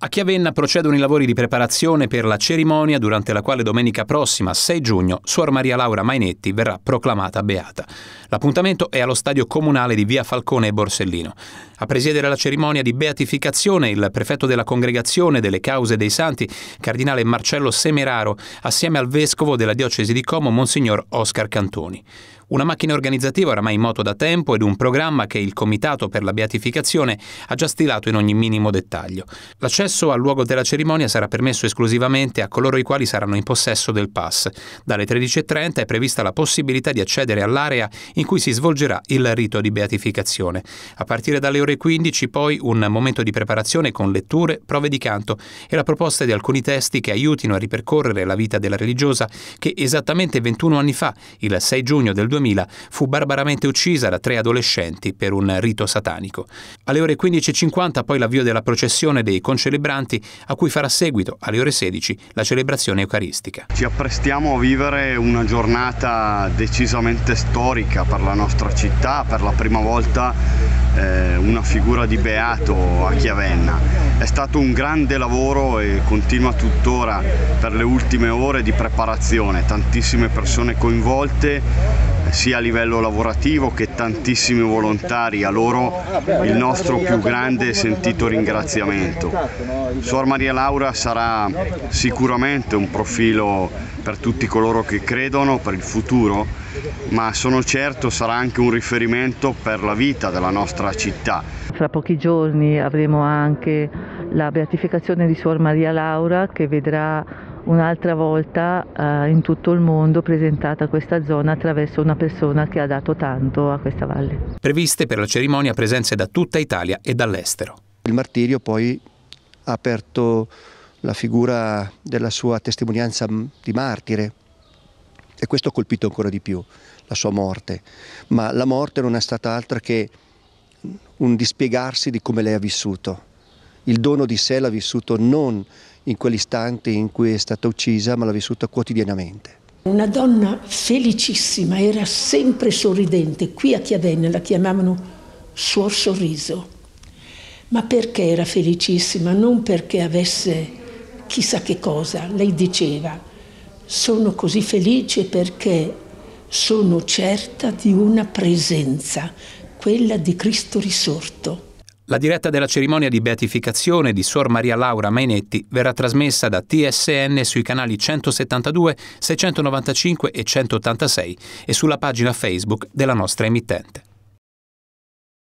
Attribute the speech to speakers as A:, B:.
A: A Chiavenna procedono i lavori di preparazione per la cerimonia durante la quale domenica prossima, 6 giugno, Suor Maria Laura Mainetti verrà proclamata beata. L'appuntamento è allo stadio comunale di Via Falcone e Borsellino. A presiedere la cerimonia di beatificazione il prefetto della Congregazione delle Cause dei Santi, Cardinale Marcello Semeraro, assieme al vescovo della diocesi di Como, Monsignor Oscar Cantoni. Una macchina organizzativa oramai in moto da tempo ed un programma che il Comitato per la Beatificazione ha già stilato in ogni minimo dettaglio. L'accesso al luogo della cerimonia sarà permesso esclusivamente a coloro i quali saranno in possesso del pass. Dalle 13.30 è prevista la possibilità di accedere all'area in cui si svolgerà il rito di beatificazione. A partire dalle ore 15 poi un momento di preparazione con letture, prove di canto e la proposta di alcuni testi che aiutino a ripercorrere la vita della religiosa che esattamente 21 anni fa, il 6 giugno del 2000, 2000 fu barbaramente uccisa da tre adolescenti per un rito satanico. Alle ore 15.50 poi l'avvio della processione dei concelebranti a cui farà seguito alle ore 16 la celebrazione eucaristica.
B: Ci apprestiamo a vivere una giornata decisamente storica per la nostra città, per la prima volta eh, una figura di beato a Chiavenna. È stato un grande lavoro e continua tuttora per le ultime ore di preparazione, tantissime persone coinvolte sia a livello lavorativo che tantissimi volontari, a loro il nostro più grande e sentito ringraziamento. Suor Maria Laura sarà sicuramente un profilo per tutti coloro che credono, per il futuro, ma sono certo sarà anche un riferimento per la vita della nostra città.
C: Fra pochi giorni avremo anche la beatificazione di Suor Maria Laura che vedrà un'altra volta eh, in tutto il mondo presentata questa zona attraverso una persona che ha dato tanto a questa valle.
A: Previste per la cerimonia presenze da tutta Italia e dall'estero.
C: Il martirio poi ha aperto la figura della sua testimonianza mm, di martire e questo ha colpito ancora di più la sua morte, ma la morte non è stata altra che un dispiegarsi di come lei ha vissuto il dono di sé l'ha vissuto non in quell'istante in cui è stata uccisa, ma l'ha vissuta quotidianamente.
D: Una donna felicissima, era sempre sorridente. Qui a Chiavenna la chiamavano Suor Sorriso. Ma perché era felicissima? Non perché avesse chissà che cosa. Lei diceva, sono così felice perché sono certa di una presenza, quella di Cristo risorto.
A: La diretta della cerimonia di beatificazione di Suor Maria Laura Mainetti verrà trasmessa da TSN sui canali 172, 695
C: e 186 e sulla pagina Facebook della nostra emittente.